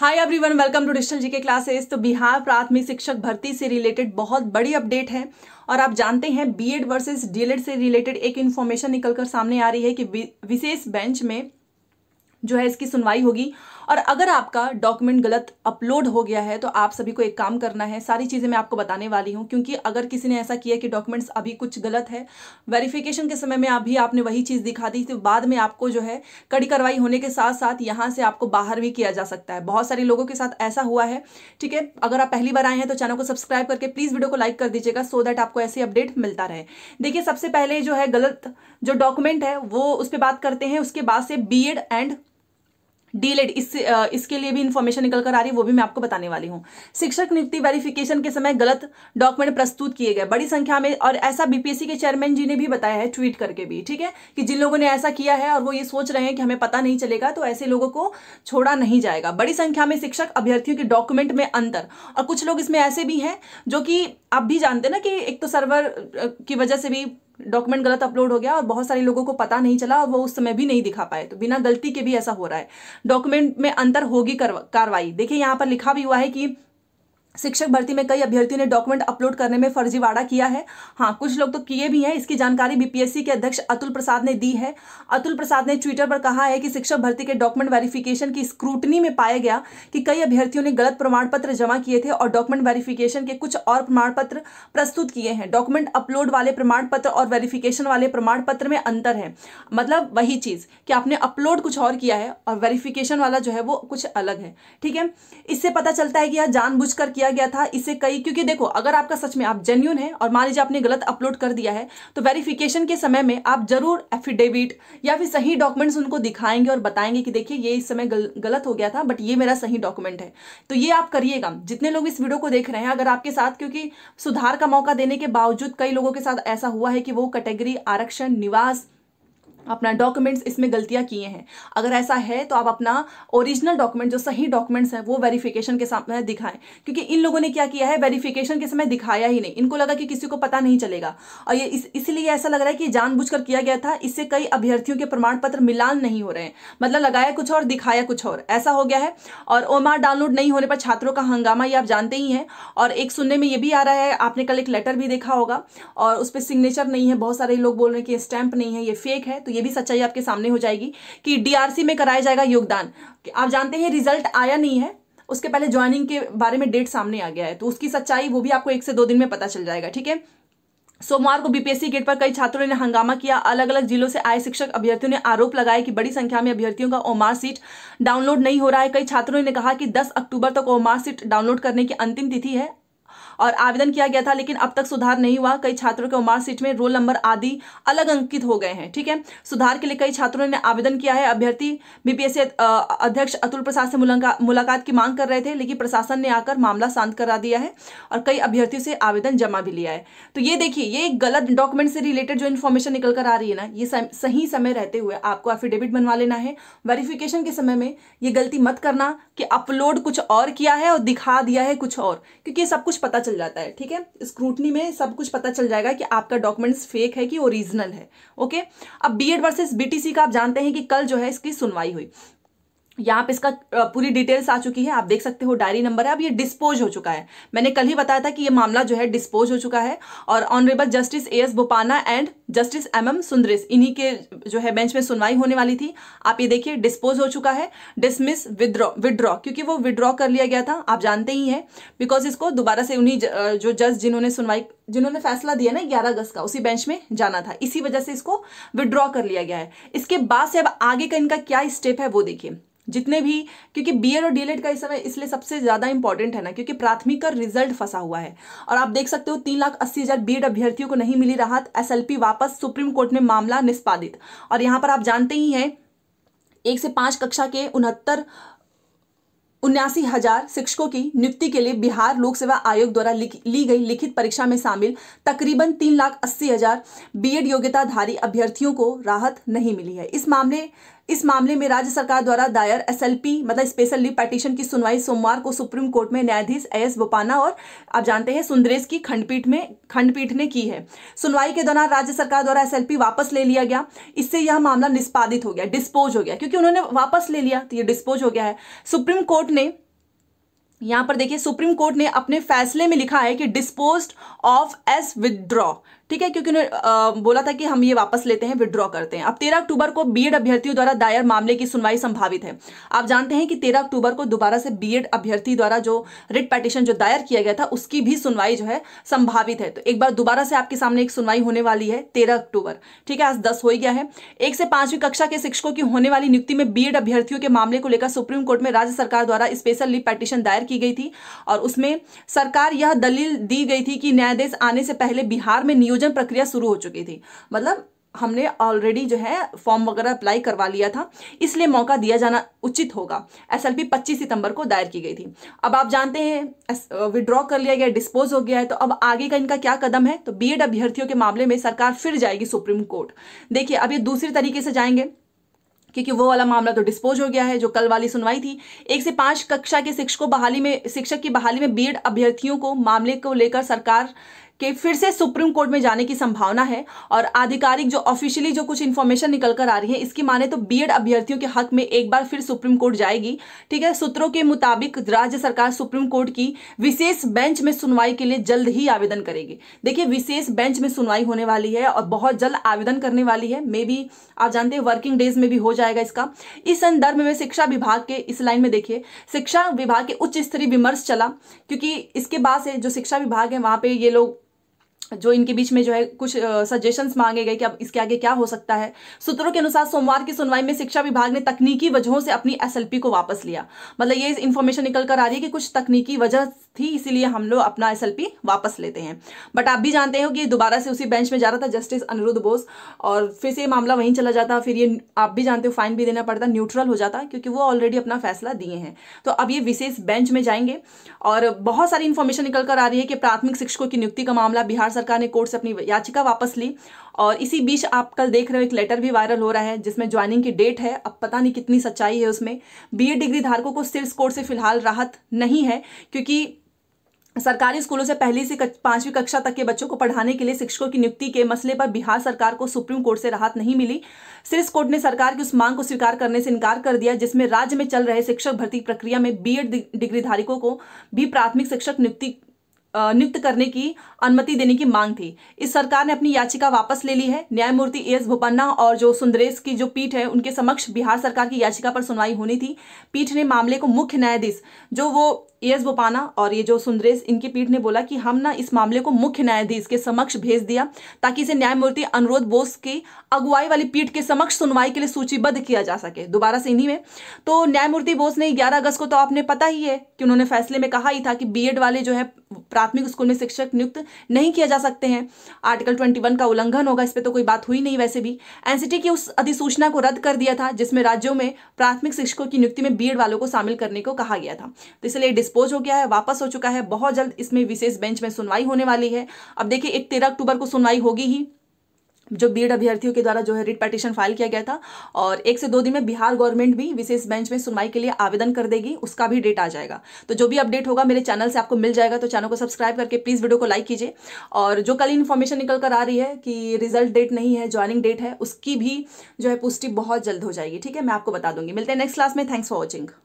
hi everyone welcome to digital GK classes तो बिहार प्राथमिक शिक्षक भर्ती से रिलेटेड बहुत बड़ी अपडेट है और आप जानते हैं बीएड वर्सेस डीएलएड से रिलेटेड एक इन्फॉर्मेशन निकलकर सामने आ रही है कि विशेष बेंच में जो है इसकी सुनवाई होगी और अगर आपका डॉक्यूमेंट गलत अपलोड हो गया है तो आप सभी को एक काम करना है सारी चीज़ें मैं आपको बताने वाली हूँ क्योंकि अगर किसी ने ऐसा किया कि डॉक्यूमेंट्स अभी कुछ गलत है वेरिफिकेशन के समय में अभी आपने वही चीज़ दिखा दी तो बाद में आपको जो है कड़ी कार्रवाई होने के साथ साथ यहाँ से आपको बाहर भी किया जा सकता है बहुत सारे लोगों के साथ ऐसा हुआ है ठीक है अगर आप पहली बार आए हैं तो चैनल को सब्सक्राइब करके प्लीज़ वीडियो को लाइक कर दीजिएगा सो दैट आपको ऐसी अपडेट मिलता रहे देखिए सबसे पहले जो है गलत जो डॉक्यूमेंट है वो उस पर बात करते हैं उसके बाद से बी एंड डीलेड इस इसके लिए भी इन्फॉर्मेशन निकल कर आ रही है वो भी मैं आपको बताने वाली हूँ शिक्षक नियुक्ति वेरिफिकेशन के समय गलत डॉक्यूमेंट प्रस्तुत किए गए बड़ी संख्या में और ऐसा बीपीएससी के चेयरमैन जी ने भी बताया है ट्वीट करके भी ठीक है कि जिन लोगों ने ऐसा किया है और वो ये सोच रहे हैं कि हमें पता नहीं चलेगा तो ऐसे लोगों को छोड़ा नहीं जाएगा बड़ी संख्या में शिक्षक अभ्यर्थियों के डॉक्यूमेंट में अंतर और कुछ लोग इसमें ऐसे भी हैं जो कि आप भी जानते ना कि एक तो सर्वर की वजह से भी डॉक्यूमेंट गलत अपलोड हो गया और बहुत सारे लोगों को पता नहीं चला और वो उस समय भी नहीं दिखा पाए तो बिना गलती के भी ऐसा हो रहा है डॉक्यूमेंट में अंतर होगी कार्रवाई देखिए यहाँ पर लिखा भी हुआ है कि शिक्षक भर्ती में कई अभ्यर्थियों ने डॉक्यूमेंट अपलोड करने में फर्जीवाड़ा किया है हाँ कुछ लोग तो किए भी हैं इसकी जानकारी बीपीएससी के अध्यक्ष अतुल प्रसाद ने दी है अतुल प्रसाद ने ट्विटर पर कहा है कि शिक्षक भर्ती के डॉक्यूमेंट वेरिफिकेशन की स्क्रूटनी में पाया गया कि कई अभ्यर्थियों ने गलत प्रमाण पत्र जमा किए थे और डॉक्यूमेंट वेरिफिकेशन के कुछ और प्रमाण पत्र प्रस्तुत किए हैं डॉक्यूमेंट अपलोड वाले प्रमाण पत्र और वेरिफिकेशन वाले प्रमाण पत्र में अंतर है मतलब वही चीज़ कि आपने अपलोड कुछ और किया है और वेरिफिकेशन वाला जो है वो कुछ अलग है ठीक है इससे पता चलता है कि यह जानबूझ किया किया गया था इसे कई क्योंकि देखो अगर आपका सच में आप जेन्यून है और मान लीजिए आपने गलत अपलोड कर दिया है तो वेरिफिकेशन के समय में आप जरूर एफिडेविट या फिर सही डॉक्यूमेंट्स उनको दिखाएंगे और बताएंगे कि देखिए ये इस समय गल, गलत हो गया था बट ये मेरा सही डॉक्यूमेंट है तो ये आप करिएगा जितने लोग इस वीडियो को देख रहे हैं अगर आपके साथ क्योंकि सुधार का मौका देने के बावजूद कई लोगों के साथ ऐसा हुआ है कि वो कैटेगरी आरक्षण निवास अपना डॉक्यूमेंट्स इसमें गलतियाँ किए हैं अगर ऐसा है तो आप अपना ओरिजिनल डॉक्यूमेंट जो सही डॉक्यूमेंट्स हैं वो वेरिफिकेशन के सामने दिखाएं क्योंकि इन लोगों ने क्या किया है वेरिफिकेशन के समय दिखाया ही नहीं इनको लगा कि किसी को पता नहीं चलेगा और ये इस इसलिए ऐसा लग रहा है कि जानबूझ किया गया था इससे कई अभ्यर्थियों के प्रमाण पत्र मिलान नहीं हो रहे हैं मतलब लगाया कुछ और दिखाया कुछ और ऐसा हो गया है और ओमार डाउनलोड नहीं होने पर छात्रों का हंगामा ये आप जानते ही हैं और एक सुनने में ये भी आ रहा है आपने कल एक लेटर भी देखा होगा और उस पर सिग्नेचर नहीं है बहुत सारे लोग बोल रहे हैं कि स्टैंप नहीं है ये फेक है तो ये भी सच्चाई आपके सामने हो जाएगी कि डीआरसी में कराया जाएगा योगदान आप जानते हैं रिजल्ट आया नहीं है उसके पहले ज्वाइनिंग के बारे में डेट सामने आ गया है तो उसकी सच्चाई वो भी आपको एक से दो दिन में पता चल जाएगा ठीक है सोमवार को बीपीएससी गेट पर कई छात्रों ने हंगामा किया अलग अलग जिलों से आए शिक्षक अभ्यर्थियों ने आरोप लगाया कि बड़ी संख्या में अभ्यर्थियों का ओमार सीट डाउनलोड नहीं हो रहा है कई छात्रों ने कहा कि 10 अक्टूबर तक तो ओमार सीट डाउनलोड करने की अंतिम तिथि है और आवेदन किया गया था लेकिन अब तक सुधार नहीं हुआ कई छात्रों के मार्कशीट में रोल नंबर आदि अलग अंकित हो गए हैं ठीक है सुधार के लिए कई छात्रों ने आवेदन किया है अभ्यर्थी बीपीएससी अध्यक्ष अतुल प्रसाद से मुलाकात की मांग कर रहे थे लेकिन प्रशासन ने आकर मामला शांत करा दिया है और कई अभ्यर्थियों से आवेदन जमा भी लिया है तो ये देखिए ये गलत डॉक्यूमेंट से रिलेटेड जो इन्फॉर्मेशन निकल कर आ रही है ना ये सही समय रहते हुए आपको एफिडेविट बनवा लेना है वेरिफिकेशन के समय में ये गलती मत करना कि अपलोड कुछ और किया है और दिखा दिया है कुछ और क्योंकि सब कुछ पता चल जाता है ठीक है स्क्रूटनी में सब कुछ पता चल जाएगा कि आपका डॉक्यूमेंट्स फेक है कि ओरिजिनल है ओके अब बी एड बीटीसी का आप जानते हैं कि कल जो है इसकी सुनवाई हुई यहाँ पे इसका पूरी डिटेल्स आ चुकी है आप देख सकते हो डायरी नंबर है अब ये डिस्पोज हो चुका है मैंने कल ही बताया था कि ये मामला जो है डिस्पोज हो चुका है और honourable justice A S Bopanna and justice M M Sundresh इन्हीं के जो है बेंच में सुनवाई होने वाली थी आप ये देखिए डिस्पोज हो चुका है डिसमिस विद्रॉ विड्रॉ क्योंकि वो विड्रॉ कर लिया गया था आप जानते ही हैं बिकॉज इसको दोबारा से उन्हीं जो जज जिन्होंने सुनवाई जिन्होंने फैसला दिया ना ग्यारह अगस्त का उसी बेंच में जाना था इसी वजह से इसको विड्रॉ कर लिया गया है इसके बाद से अब आगे का इनका क्या स्टेप है वो देखिए जितने भी क्योंकि बी और डी e का इस समय इसलिए सबसे ज़्यादा इंपॉर्टेंट है ना क्योंकि प्राथमिक का रिजल्ट फंसा हुआ है और आप देख सकते हो तीन लाख अस्सी हज़ार बी e अभ्यर्थियों को नहीं मिली राहत एसएलपी वापस सुप्रीम कोर्ट में मामला निष्पादित और यहाँ पर आप जानते ही हैं एक से पाँच कक्षा के उनहत्तर उन्यासी हजार शिक्षकों की नियुक्ति के लिए बिहार लोक सेवा आयोग द्वारा ली गई लिखित परीक्षा में शामिल तकरीबन तीन लाख अस्सी हजार एड e योग्यताधारी अभ्यर्थियों को राहत नहीं मिली है इस मामले इस मामले में राज्य सरकार द्वारा दायर एसएलपी मतलब स्पेशल लीव पटिशन की सुनवाई सोमवार को सुप्रीम कोर्ट में न्यायाधीश एस बोपाना और आप जानते हैं सुंदरेश की खंडपीठ में खंडपीठ ने की है सुनवाई के दौरान राज्य सरकार द्वारा एसएलपी वापस ले लिया गया इससे यह मामला निष्पादित हो गया डिस्पोज हो गया क्योंकि उन्होंने वापस ले लिया तो ये डिस्पोज हो गया है सुप्रीम कोर्ट ने यहां पर देखिए सुप्रीम कोर्ट ने अपने फैसले में लिखा है कि डिस्पोज ऑफ एस विदड्रॉ ठीक है क्योंकि उन्होंने बोला था कि हम ये वापस लेते हैं विद्रॉ करते हैं अब तेरह अक्टूबर को बीएड अभ्यर्थियों द्वारा दायर मामले की सुनवाई संभावित है आप जानते हैं कि तेरह अक्टूबर को दोबारा से बीएड अभ्यर्थी द्वारा जो रिट पटिशन जो दायर किया गया था उसकी भी सुनवाई जो है संभावित है तो एक बार दोबारा से आपके सामने एक सुनवाई होने वाली है तेरह अक्टूबर ठीक है आज दस हो गया है एक से पांचवीं कक्षा के शिक्षकों की होने वाली नियुक्ति में बीएड अभ्यर्थियों के मामले को लेकर सुप्रीम कोर्ट में राज्य सरकार द्वारा स्पेशल रिट पटिशन दायर की गई थी और उसमें सरकार यह दलील दी गई थी कि न्यायाधीश आने से पहले बिहार में नियोजित नियोजन प्रक्रिया शुरू हो चुकी थी मतलब हमने ऑलरेडी जो है फॉर्म वगैरह अप्लाई करवा लिया था इसलिए मौका दिया जाना उचित होगा एसएलपी 25 सितंबर को दायर की गई थी अब आप जानते हैं विड्रॉ कर लिया गया डिस्पोज हो गया है तो अब आगे का इनका क्या कदम है तो बीएड अभ्यर्थियों के मामले में सरकार फिर जाएगी सुप्रीम कोर्ट देखिए अब ये दूसरे तरीके से जाएंगे क्योंकि वो वाला मामला तो डिस्पोज हो गया है जो कल वाली सुनवाई थी एक से पांच कक्षा के शिक्षकों बहाली में शिक्षक की बहाली में बीएड अभ्यर्थियों को मामले को लेकर सरकार कि फिर से सुप्रीम कोर्ट में जाने की संभावना है और आधिकारिक जो ऑफिशियली जो कुछ इन्फॉर्मेशन निकल कर आ रही है इसकी माने तो बीएड अभ्यर्थियों के हक में एक बार फिर सुप्रीम कोर्ट जाएगी ठीक है सूत्रों के मुताबिक राज्य सरकार सुप्रीम कोर्ट की विशेष बेंच में सुनवाई के लिए जल्द ही आवेदन करेगी देखिए विशेष बेंच में सुनवाई होने वाली है और बहुत जल्द आवेदन करने वाली है मे बी आप जानते हैं वर्किंग डेज में भी हो जाएगा इसका इस संदर्भ में शिक्षा विभाग के इस लाइन में देखिए शिक्षा विभाग के उच्च स्तरीय विमर्श चला क्योंकि इसके बाद से जो शिक्षा विभाग है वहाँ पर ये लोग जो इनके बीच में जो है कुछ सजेशंस मांगे गए कि अब इसके आगे क्या हो सकता है सूत्रों के अनुसार सोमवार की सुनवाई में शिक्षा विभाग ने तकनीकी वजहों से अपनी एसएलपी को वापस लिया मतलब ये इन्फॉर्मेशन निकल कर आ रही है कि कुछ तकनीकी वजह थी इसीलिए हम लोग अपना एस वापस लेते हैं बट आप भी जानते हो कि दोबारा से उसी बेंच में जा रहा था जस्टिस अनिरुद्ध बोस और फिर से मामला वहीं चला जाता फिर ये आप भी जानते हो फाइन भी देना पड़ता न्यूट्रल हो जाता क्योंकि वो ऑलरेडी अपना फैसला दिए हैं तो अब ये विशेष बेंच में जाएंगे और बहुत सारी इन्फॉर्मेशन निकल कर आ रही है कि प्राथमिक शिक्षकों की नियुक्ति का मामला बिहार सरकार ने कोर्ट से अपनी याचिका वापस ली और इसी बीच आप कल देख रहे हो एक लेटर भी वायरल हो रहा है जिसमें ज्वाइनिंग की डेट है अब पता नहीं कितनी सच्चाई है उसमें बीए डिग्री धारकों को सिर्फ कोर्ट से फिलहाल राहत नहीं है क्योंकि सरकारी स्कूलों से पहली से पांचवी कक्षा तक के बच्चों को पढ़ाने के लिए शिक्षकों की नियुक्ति के मसले पर बिहार सरकार को सुप्रीम कोर्ट से राहत नहीं मिली सिर्स कोर्ट ने सरकार की उस मांग को स्वीकार करने से इनकार कर दिया जिसमें राज्य में चल रहे शिक्षक भर्ती प्रक्रिया में बीएड डिग्रीधारकों को भी प्राथमिक शिक्षक नियुक्ति नियुक्त करने की अनुमति देने की मांग थी इस सरकार ने अपनी याचिका वापस ले ली है न्यायमूर्ति एस भोपन्ना और जो सुंदरेश की जो पीठ है उनके समक्ष बिहार सरकार की याचिका पर सुनवाई होनी थी पीठ ने मामले को मुख्य न्यायाधीश जो वो ए एस बोपाना और ये जो सुंदरेश इनकी पीठ ने बोला कि हम ना इस मामले को मुख्य न्यायाधीश के समक्ष भेज दिया ताकि इसे न्यायमूर्ति अनुरोध बोस की अगुवाई वाली पीठ के समक्ष सुनवाई के लिए सूचीबद्ध किया जा सके दोबारा से इन्हीं में तो न्यायमूर्ति बोस ने ग्यारह अगस्त को तो आपने पता ही है कि उन्होंने फैसले में कहा ही था कि बी वाले जो है प्राथमिक स्कूल में शिक्षक नियुक्त नहीं किया जा सकते हैं आर्टिकल ट्वेंटी का उल्लंघन होगा इस पर तो कोई बात हुई नहीं वैसे भी एनसीटी की उस अधिसूचना को रद्द कर दिया था जिसमें राज्यों में प्राथमिक शिक्षकों की नियुक्ति में बी वालों को शामिल करने को कहा गया था तो इसलिए डिस्पोज हो गया है वापस हो चुका है बहुत जल्द इसमें विशेष बेंच में सुनवाई होने वाली है अब देखिए एक तेरह अक्टूबर को सुनवाई होगी ही जो बीड अभ्यर्थियों के द्वारा जो है रिट पटिशन फाइल किया गया था और एक से दो दिन में बिहार गवर्नमेंट भी विशेष बेंच में सुनवाई के लिए आवेदन कर देगी उसका भी डेट आ जाएगा तो जो भी अपडेट होगा मेरे चैनल से आपको मिल जाएगा तो चैनल को सब्सक्राइब करके प्लीज़ वीडियो को लाइक कीजिए और जो कल इन्फॉर्मेशन निकल कर आ रही है कि रिजल्ट डेट नहीं है ज्वाइनिंग डेट है उसकी भी जो है पुष्टि बहुत जल्द हो जाएगी ठीक है मैं आपको बता दूंगी मिलते हैं नेक्स्ट क्लास में थैंक्स फॉर वॉचिंग